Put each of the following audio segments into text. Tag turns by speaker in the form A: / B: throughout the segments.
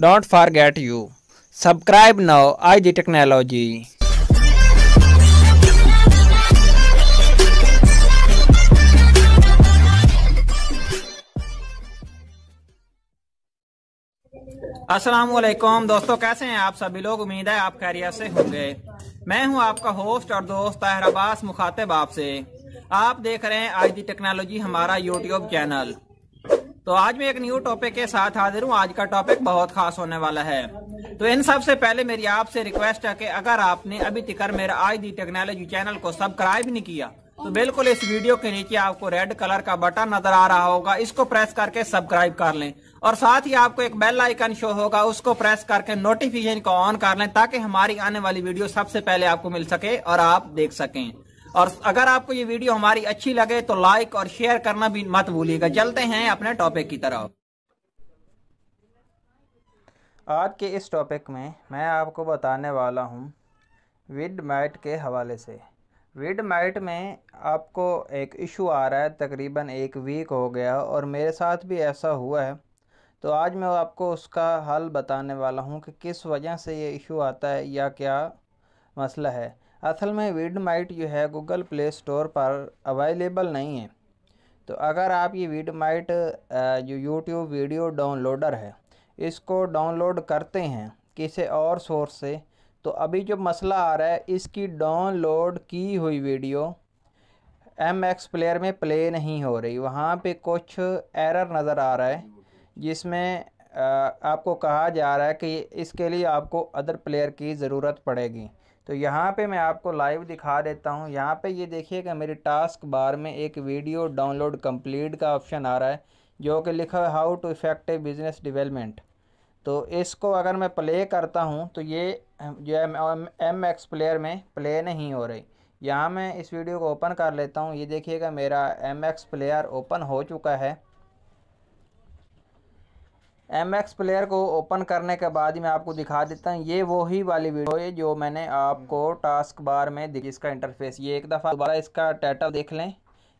A: don't forget you subscribe now आई जी technology Aslam दोस्तों कैसे हैं आप सभी लोग उम्मीद है आप खैरियत से होंगे मैं हूं आपका होस्ट और दोस्त ताहिर अब्बास मुखातिब आपसे आप देख रहे हैं आज दी टेक्नोलॉजी हमारा यूट्यूब चैनल तो आज मैं एक न्यू टॉपिक के साथ हाजिर हूँ आज का टॉपिक बहुत खास होने वाला है तो इन सबसे पहले मेरी आपसे रिक्वेस्ट है कि अगर आपने अभी तक मेरा आज दी टेक्नोलॉजी चैनल को सब्सक्राइब नहीं किया तो बिल्कुल इस वीडियो के नीचे आपको रेड कलर का बटन नजर आ रहा होगा इसको प्रेस करके सब्सक्राइब कर लें और साथ ही आपको एक बेल आइकन शो होगा उसको प्रेस करके नोटिफिकेशन को ऑन कर लें ताकि हमारी आने वाली वीडियो सबसे पहले आपको मिल सके और आप देख सकें और अगर आपको ये वीडियो हमारी अच्छी लगे तो लाइक और शेयर करना भी मत भूलिएगा चलते हैं अपने टॉपिक की तरफ आज के इस टॉपिक में मैं आपको बताने वाला हूँ विड माइट के हवाले से विड माइट में आपको एक इशू आ रहा है तकरीबन एक वीक हो गया और मेरे साथ भी ऐसा हुआ है तो आज मैं आपको उसका हल बताने वाला हूँ कि किस वजह से ये इशू आता है या क्या मसला है असल में वीडमाइट जो है गूगल प्ले स्टोर पर अवेलेबल नहीं है तो अगर आप ये वीडमाइट जो यूट्यूब वीडियो डाउनलोडर है इसको डाउनलोड करते हैं किसी और सोर्स से तो अभी जो मसला आ रहा है इसकी डाउनलोड की हुई वीडियो एम एक्स प्लेयर में प्ले नहीं हो रही वहाँ पे कुछ एरर नज़र आ रहा है जिसमें आपको कहा जा रहा है कि इसके लिए आपको अदर प्लेयर की ज़रूरत पड़ेगी तो यहाँ पे मैं आपको लाइव दिखा देता हूँ यहाँ पे ये देखिएगा मेरे टास्क बार में एक वीडियो डाउनलोड कंप्लीट का ऑप्शन आ रहा है जो कि लिखा है how to effective business development तो इसको अगर मैं प्ले करता हूँ तो ये जो है एम एक्स प्लेयर में प्ले नहीं हो रही यहाँ मैं इस वीडियो को ओपन कर लेता हूँ ये देखिएगा मेरा एम एक्स प्लेयर ओपन हो चुका है एम एक्स प्लेयर को ओपन करने के बाद ही मैं आपको दिखा देता हूँ ये वही वाली वीडियो है जो मैंने आपको टास्क बार में दिखी इसका इंटरफेस ये एक दफ़ा दोबारा इसका टाइटल देख लें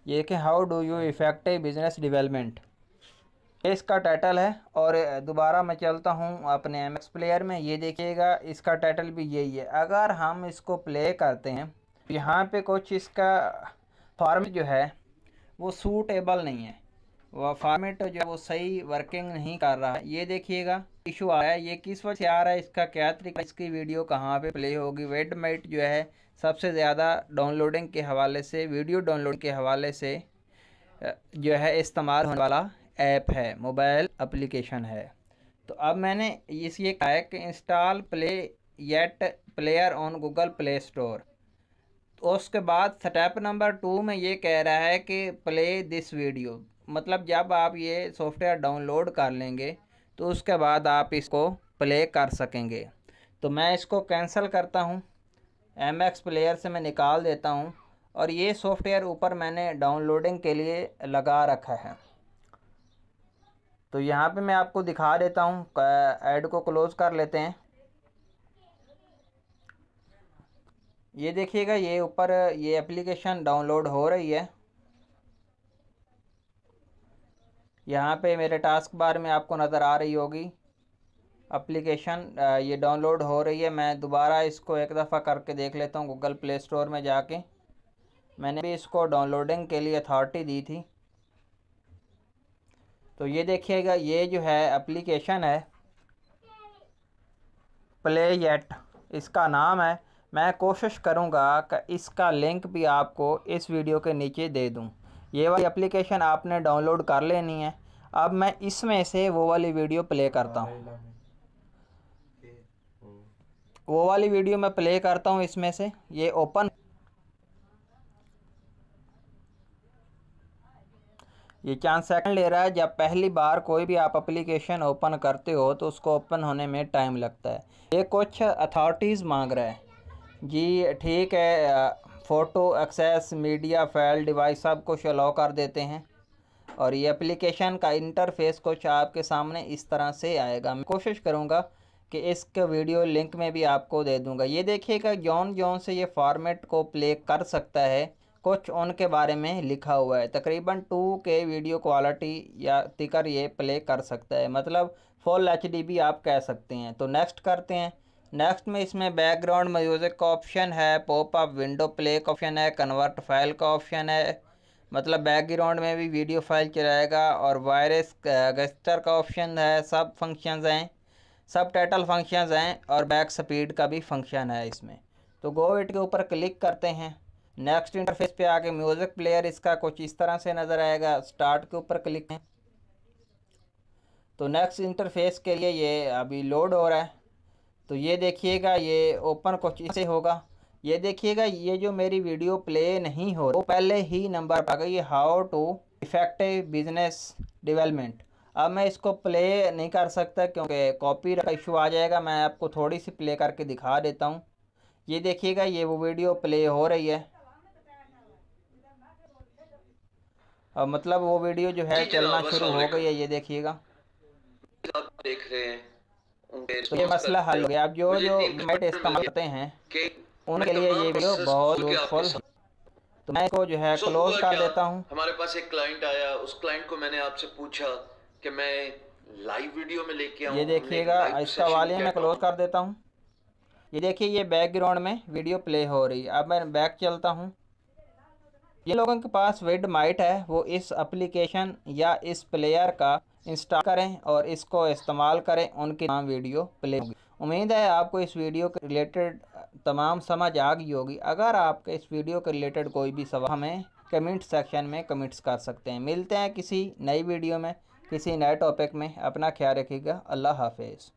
A: ये कि how do you effect business development ये इसका टाइटल है और दोबारा मैं चलता हूँ अपने एम एक्स प्लेयर में ये देखिएगा इसका टाइटल भी यही है अगर हम इसको प्ले करते हैं तो यहाँ पर कुछ इसका फॉर्म जो है वो सूटेबल नहीं है वह फॉर्मेट जो है वो सही वर्किंग नहीं कर रहा है ये देखिएगा इशू आ रहा है ये किस वजह से आ रहा है इसका क्या तरीका इसकी वीडियो कहाँ पे प्ले होगी वेड मेट जो है सबसे ज़्यादा डाउनलोडिंग के हवाले से वीडियो डाउनलोड के हवाले से जो है इस्तेमाल होने वाला ऐप है मोबाइल अप्लीकेशन है तो अब मैंने इस ये कहा है कि install play it player on Google Play Store तो उसके बाद स्टेप नंबर टू में ये कह रहा है कि प्ले दिस वीडियो मतलब जब आप ये सॉफ्टवेयर डाउनलोड कर लेंगे तो उसके बाद आप इसको प्ले कर सकेंगे तो मैं इसको कैंसिल करता हूँ एम एक्स प्लेयर से मैं निकाल देता हूँ और ये सॉफ्टवेयर ऊपर मैंने डाउनलोडिंग के लिए लगा रखा है तो यहाँ पे मैं आपको दिखा देता हूँ ऐड को क्लोज़ कर लेते हैं ये देखिएगा ये ऊपर ये एप्लीकेशन डाउनलोड हो रही है यहाँ पे मेरे टास्क बार में आपको नज़र आ रही होगी अप्लीकेशन ये डाउनलोड हो रही है मैं दोबारा इसको एक दफ़ा करके देख लेता हूँ गूगल प्ले स्टोर में जाके मैंने भी इसको डाउनलोडिंग के लिए अथॉरिटी दी थी तो ये देखिएगा ये जो है एप्लीकेशन है प्ले येट इसका नाम है मैं कोशिश करूँगा कि इसका लिंक भी आपको इस वीडियो के नीचे दे दूँ ये वाली एप्लीकेशन आपने डाउनलोड कर लेनी है अब मैं इसमें से वो वाली वीडियो प्ले करता हूँ वो वाली वीडियो मैं प्ले करता हूँ इसमें से ये ओपन ये चांद सेकंड ले रहा है जब पहली बार कोई भी आप एप्लीकेशन ओपन करते हो तो उसको ओपन होने में टाइम लगता है ये कुछ अथॉरिटीज़ मांग रहा है जी ठीक है photo access media file device सब कुछ अलाउ कर देते हैं और ये एप्लीकेशन का इंटरफेस कुछ आपके सामने इस तरह से आएगा मैं कोशिश करूँगा कि इसके वीडियो लिंक में भी आपको दे दूँगा ये देखिएगा जौन जौन से ये फॉर्मेट को प्ले कर सकता है कुछ उनके बारे में लिखा हुआ है तकरीबन टू के वीडियो क्वालिटी या तिकर ये प्ले कर सकता है मतलब फुल एच भी आप कह सकते हैं तो नेक्स्ट करते हैं नेक्स्ट में इसमें बैकग्राउंड म्यूज़िक का ऑप्शन है पॉप अप विंडो प्ले का ऑप्शन है कन्वर्ट फाइल का ऑप्शन है मतलब बैकग्राउंड में भी वीडियो फाइल चलाएगा और वायरस गस्टर का ऑप्शन है सब फंक्शंस हैं सब टाइटल फंक्शंस हैं और बैक स्पीड का भी फंक्शन है इसमें तो गो इट के ऊपर क्लिक करते हैं नेक्स्ट इंटरफेस पे आके म्यूज़िक प्लेयर इसका कुछ इस तरह से नज़र आएगा स्टार्ट के ऊपर क्लिक तो नेक्स्ट इंटरफेस के लिए ये अभी लोड हो रहा है तो ये देखिएगा ये ओपन क्वेश्चन से होगा ये देखिएगा ये जो मेरी वीडियो प्ले नहीं हो वो पहले ही नंबर पर आ गई how to effective business development अब मैं इसको प्ले नहीं कर सकता क्योंकि कॉपी का इशू आ जाएगा मैं आपको थोड़ी सी प्ले करके दिखा देता हूँ ये देखिएगा ये वो वीडियो प्ले हो रही है और मतलब वो वीडियो जो है चलना शुरू हो गई है ये देखिएगा देख रहे हैं तो ये मसला हल हो गया आप जो जो मैट इस्तेमाल करते हैं उनके तो लिए ये वीडियो बहुत यूजफुल तो मैं इसको जो है क्लोज कर देता हूँ हमारे पास एक क्लाइंट आया उस क्लाइंट को मैंने आपसे पूछा कि मैं लाइव वीडियो में लेके आऊँ ये देखिएगा इसका वाले मैं क्लोज कर देता हूँ ये देखिए ये बैकग्राउंड में वीडियो प्ले हो रही है अब मैं बैक चलता हूँ ये लोगों के पास वेड माइट है वो इस एप्लीकेशन या इस प्लेयर का इंस्टॉल करें और इसको इस्तेमाल करें उनकी तमाम वीडियो प्ले होगी उम्मीद है आपको इस वीडियो के रिलेटेड तमाम समझ आ गई होगी अगर आपके इस वीडियो के रिलेटेड कोई भी सवाल हमें कमेंट सेक्शन में कमेंट्स कर सकते हैं मिलते हैं किसी नई वीडियो में किसी नए टॉपिक में अपना ख्याल रखिएगा अल्लाह हाफिज़